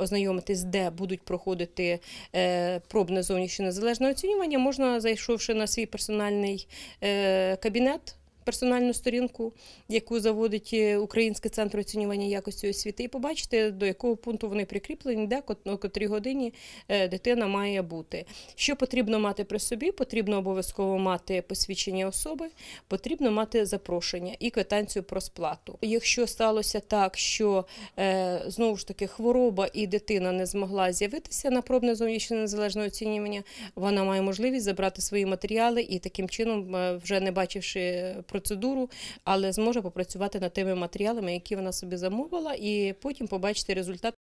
ознайомитись, де будуть проходити е, пробне зовнішнє незалежне оцінювання, можна зайшовши на свій персональний е, кабінет персональну сторінку, яку заводить е, Український центр оцінювання якості освіти, і побачити, до якого пункту вони прикріплені, де о котрій годині е, дитина має бути. Що потрібно мати при собі? Потрібно обов'язково мати посвідчення особи, потрібно мати запрошення і квитанцію про сплату. Якщо сталося так, що е, знову ж таки хвороба і дитина не змогла з'явитися на пробне зовнішнє незалежне оцінювання, вона має можливість забрати свої матеріали і таким чином, вже не бачивши про процедуру, але зможе попрацювати над тими матеріалами, які вона собі замовила, і потім побачити результат.